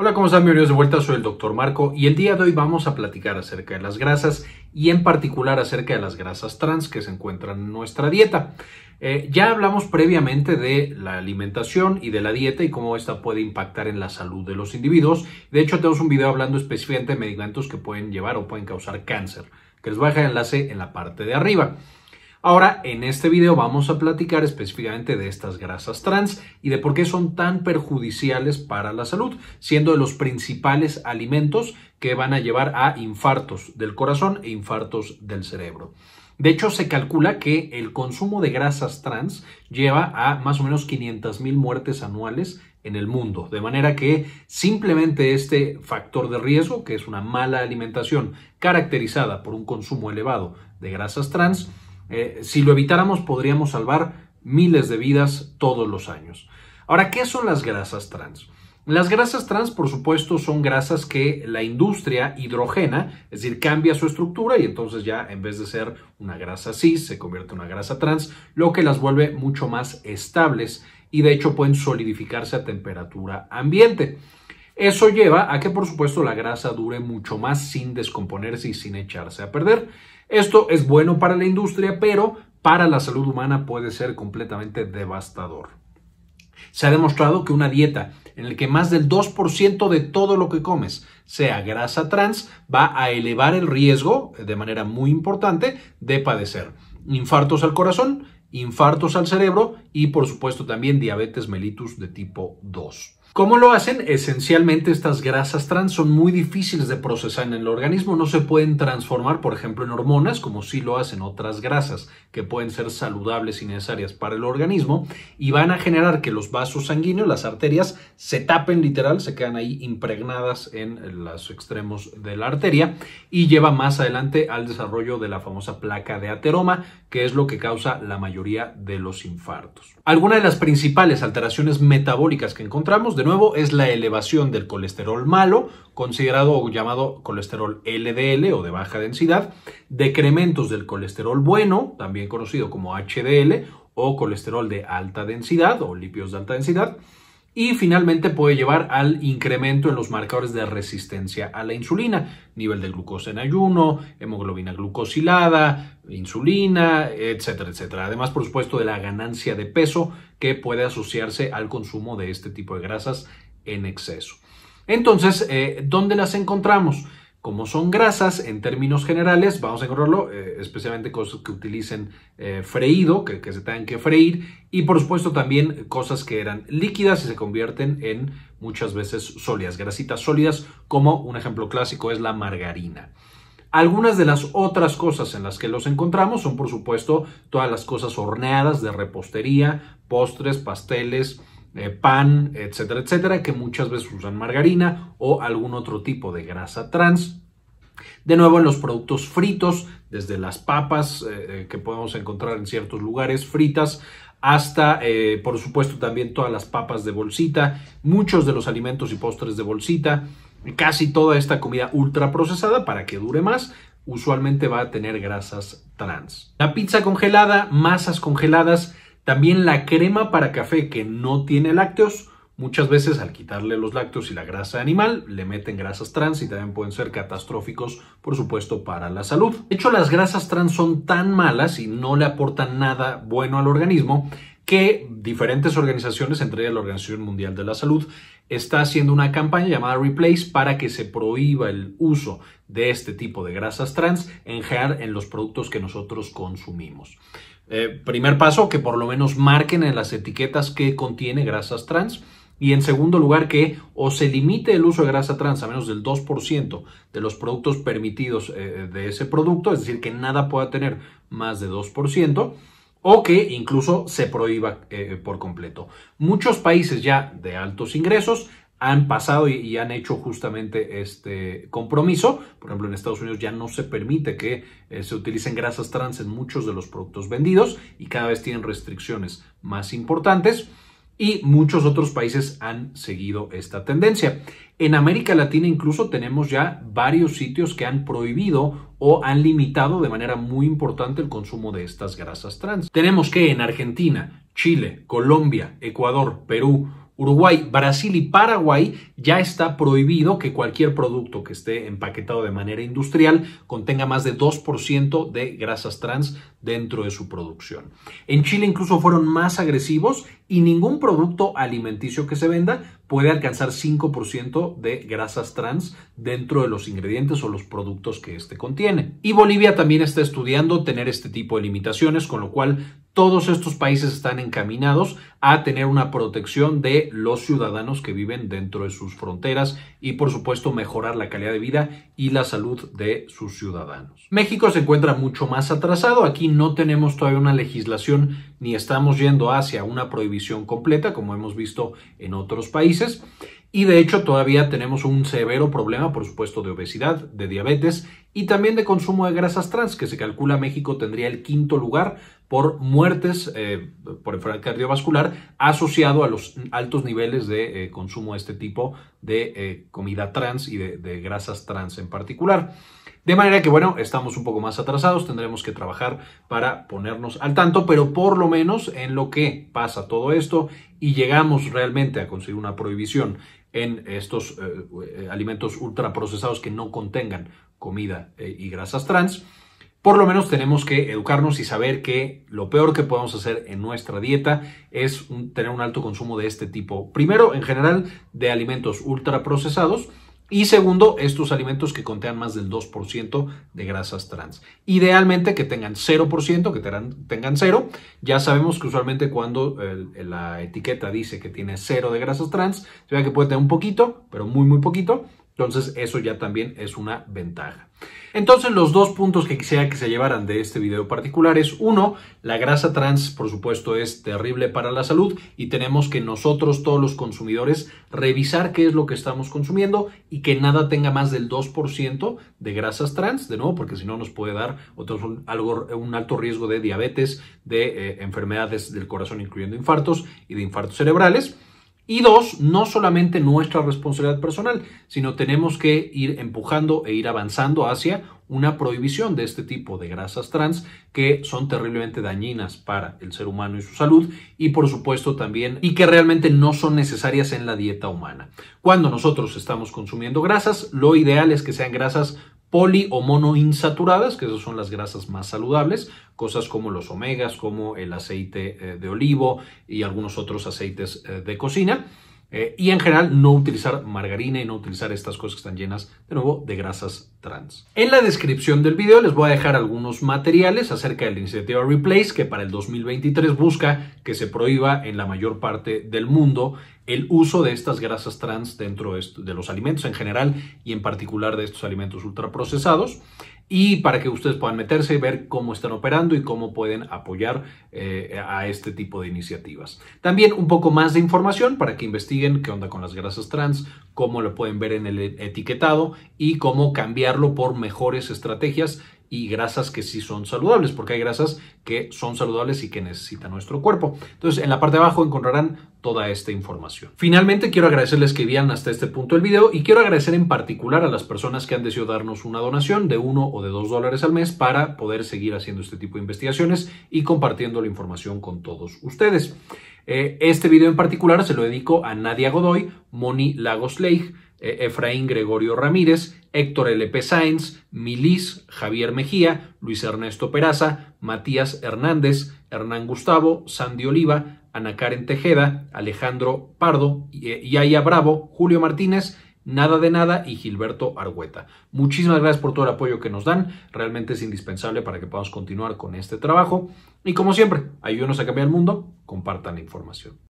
Hola, ¿cómo están? Bienvenidos de vuelta, soy el Dr. Marco y el día de hoy vamos a platicar acerca de las grasas y en particular acerca de las grasas trans que se encuentran en nuestra dieta. Eh, ya hablamos previamente de la alimentación y de la dieta y cómo esta puede impactar en la salud de los individuos. De hecho, tenemos un video hablando específicamente de medicamentos que pueden llevar o pueden causar cáncer, que les voy a dejar el enlace en la parte de arriba. Ahora, en este video vamos a platicar específicamente de estas grasas trans y de por qué son tan perjudiciales para la salud, siendo de los principales alimentos que van a llevar a infartos del corazón e infartos del cerebro. De hecho, se calcula que el consumo de grasas trans lleva a más o menos 500 mil muertes anuales en el mundo. De manera que simplemente este factor de riesgo, que es una mala alimentación caracterizada por un consumo elevado de grasas trans, eh, si lo evitáramos podríamos salvar miles de vidas todos los años. Ahora, ¿qué son las grasas trans? Las grasas trans, por supuesto, son grasas que la industria hidrogena, es decir, cambia su estructura y entonces ya en vez de ser una grasa cis, se convierte en una grasa trans, lo que las vuelve mucho más estables y de hecho pueden solidificarse a temperatura ambiente. Eso lleva a que, por supuesto, la grasa dure mucho más sin descomponerse y sin echarse a perder. Esto es bueno para la industria, pero para la salud humana puede ser completamente devastador. Se ha demostrado que una dieta en la que más del 2% de todo lo que comes sea grasa trans va a elevar el riesgo de manera muy importante de padecer infartos al corazón, infartos al cerebro y por supuesto también diabetes mellitus de tipo 2. ¿Cómo lo hacen? Esencialmente estas grasas trans son muy difíciles de procesar en el organismo, no se pueden transformar, por ejemplo, en hormonas, como sí lo hacen otras grasas que pueden ser saludables y necesarias para el organismo, y van a generar que los vasos sanguíneos, las arterias, se tapen literal, se quedan ahí impregnadas en los extremos de la arteria y lleva más adelante al desarrollo de la famosa placa de ateroma, que es lo que causa la mayoría de los infartos. Algunas de las principales alteraciones metabólicas que encontramos de nuevo es la elevación del colesterol malo, considerado o llamado colesterol LDL o de baja densidad, decrementos del colesterol bueno, también conocido como HDL o colesterol de alta densidad o lípidos de alta densidad, y finalmente puede llevar al incremento en los marcadores de resistencia a la insulina, nivel de glucosa en ayuno, hemoglobina glucosilada, insulina, etcétera, etcétera. Además, por supuesto, de la ganancia de peso que puede asociarse al consumo de este tipo de grasas en exceso. Entonces, eh, ¿dónde las encontramos? Como son grasas, en términos generales, vamos a encontrarlo, eh, especialmente cosas que utilicen eh, freído, que, que, se tengan que freír, y por supuesto también cosas que eran líquidas y se convierten en muchas veces sólidas, grasitas sólidas, como un ejemplo clásico es la margarina. Algunas de las otras cosas en las que los encontramos son, por supuesto, todas las cosas horneadas de repostería, postres, pasteles, eh, pan, etcétera, etcétera, que muchas veces usan margarina o algún otro tipo de grasa trans. De nuevo, en los productos fritos, desde las papas eh, eh, que podemos encontrar en ciertos lugares fritas, hasta, por supuesto, también todas las papas de bolsita, muchos de los alimentos y postres de bolsita, casi toda esta comida ultra procesada para que dure más, usualmente va a tener grasas trans. La pizza congelada, masas congeladas, también la crema para café que no tiene lácteos, muchas veces al quitarle los lácteos y la grasa animal, le meten grasas trans y también pueden ser catastróficos, por supuesto, para la salud. De hecho, las grasas trans son tan malas y no le aportan nada bueno al organismo que diferentes organizaciones, entre ellas la Organización Mundial de la Salud, está haciendo una campaña llamada Replace para que se prohíba el uso de este tipo de grasas trans en general en los productos que nosotros consumimos. Eh, primer paso, que por lo menos marquen en las etiquetas que contiene grasas trans. Y en segundo lugar, que o se limite el uso de grasa trans a menos del 2% de los productos permitidos eh, de ese producto, es decir, que nada pueda tener más de 2% o que incluso se prohíba eh, por completo. Muchos países ya de altos ingresos han pasado y, han hecho justamente este compromiso. Por ejemplo, en Estados Unidos ya no se permite que eh, se utilicen grasas trans en muchos de los productos vendidos y cada vez tienen restricciones más importantes y muchos otros países han seguido esta tendencia. En América Latina incluso tenemos ya varios sitios que han prohibido o han limitado de manera muy importante el consumo de estas grasas trans. Tenemos que en Argentina, Chile, Colombia, Ecuador, Perú, Uruguay, Brasil y Paraguay ya está prohibido que cualquier producto que esté empaquetado de manera industrial contenga más de 2% de grasas trans dentro de su producción. En Chile incluso fueron más agresivos y ningún producto alimenticio que se venda puede alcanzar 5% de grasas trans dentro de los ingredientes o los productos que éste contiene. Y Bolivia también está estudiando tener este tipo de limitaciones, con lo cual todos estos países están encaminados a tener una protección de los ciudadanos que viven dentro de sus fronteras y por supuesto mejorar la calidad de vida y la salud de sus ciudadanos. México se encuentra mucho más atrasado. Aquí no tenemos todavía una legislación ni estamos yendo hacia una prohibición completa, como hemos visto en otros países. Y de hecho todavía tenemos un severo problema, por supuesto, de obesidad, de diabetes y también de consumo de grasas trans, que se calcula México tendría el quinto lugar por muertes eh, por enfermedad cardiovascular asociado a los altos niveles de eh, consumo de este tipo de eh, comida trans y de grasas trans en particular. De manera que, bueno, estamos un poco más atrasados, tendremos que trabajar para ponernos al tanto, pero por lo menos en lo que pasa todo esto y llegamos realmente a conseguir una prohibición en estos eh, eh, alimentos ultraprocesados que no contengan comida eh, y grasas trans, por lo menos tenemos que educarnos y saber que lo peor que podemos hacer en nuestra dieta es tener un alto consumo de este tipo. Primero, en general, de alimentos ultraprocesados y segundo, estos alimentos que contengan más del 2% de grasas trans. Idealmente que tengan 0%, que tengan, cero. Ya sabemos que usualmente cuando la etiqueta dice que tiene cero de grasas trans, se ve que puede tener un poquito, pero muy, muy poquito. Entonces eso ya también es una ventaja. Entonces los dos puntos que quisiera que se llevaran de este video particular es uno, la grasa trans por supuesto es terrible para la salud y tenemos que nosotros todos los consumidores revisar qué es lo que estamos consumiendo y que nada tenga más del 2% de grasas trans, de nuevo porque si no nos puede dar un, alto riesgo de diabetes, de eh, enfermedades del corazón incluyendo infartos y de infartos cerebrales. Y dos, no solamente nuestra responsabilidad personal, sino tenemos que ir empujando e ir avanzando hacia una prohibición de este tipo de grasas trans que son terriblemente dañinas para el ser humano y su salud y por supuesto también y que realmente no son necesarias en la dieta humana. Cuando nosotros estamos consumiendo grasas, lo ideal es que sean grasas poli o monoinsaturadas, que esas son las grasas más saludables, cosas como los omegas, como el aceite eh, de olivo y algunos otros aceites eh, de cocina. Eh, y en general no utilizar margarina y no utilizar estas cosas que están llenas de nuevo de grasas trans. En la descripción del video les voy a dejar algunos materiales acerca de la iniciativa Replace que para el 2023 busca que se prohíba en la mayor parte del mundo el uso de estas grasas trans dentro de los alimentos en general y en particular de estos alimentos ultraprocesados y para que ustedes puedan meterse y ver cómo están operando y cómo pueden apoyar eh, a este tipo de iniciativas. También un poco más de información para que investiguen qué onda con las grasas trans, cómo lo pueden ver en el etiquetado y cómo cambiarlo por mejores estrategias y grasas que sí son saludables, porque hay grasas que son saludables y que necesita nuestro cuerpo. Entonces, en la parte de abajo encontrarán toda esta información. Finalmente, quiero agradecerles que vieran hasta este punto el video y quiero agradecer en particular a las personas que han decidido darnos una donación de uno o de dos dólares al mes para poder seguir haciendo este tipo de investigaciones y compartiendo la información con todos ustedes. Eh, este video en particular se lo dedico a Nadia Godoy, Moni Lagos Leigh, e-, Efraín Gregorio Ramírez, Héctor L.P. Sáenz, Milis, Javier Mejía, Luis Ernesto Peraza, Matías Hernández, Hernán Gustavo, Sandy Oliva, Ana Karen Tejeda, Alejandro Pardo, Yaya Bravo, Julio Martínez, Nada de Nada y Gilberto Argüeta. Muchísimas gracias por todo el apoyo que nos dan. Realmente es indispensable para que podamos continuar con este trabajo. Y como siempre, ayúdenos a cambiar el mundo, compartan la información.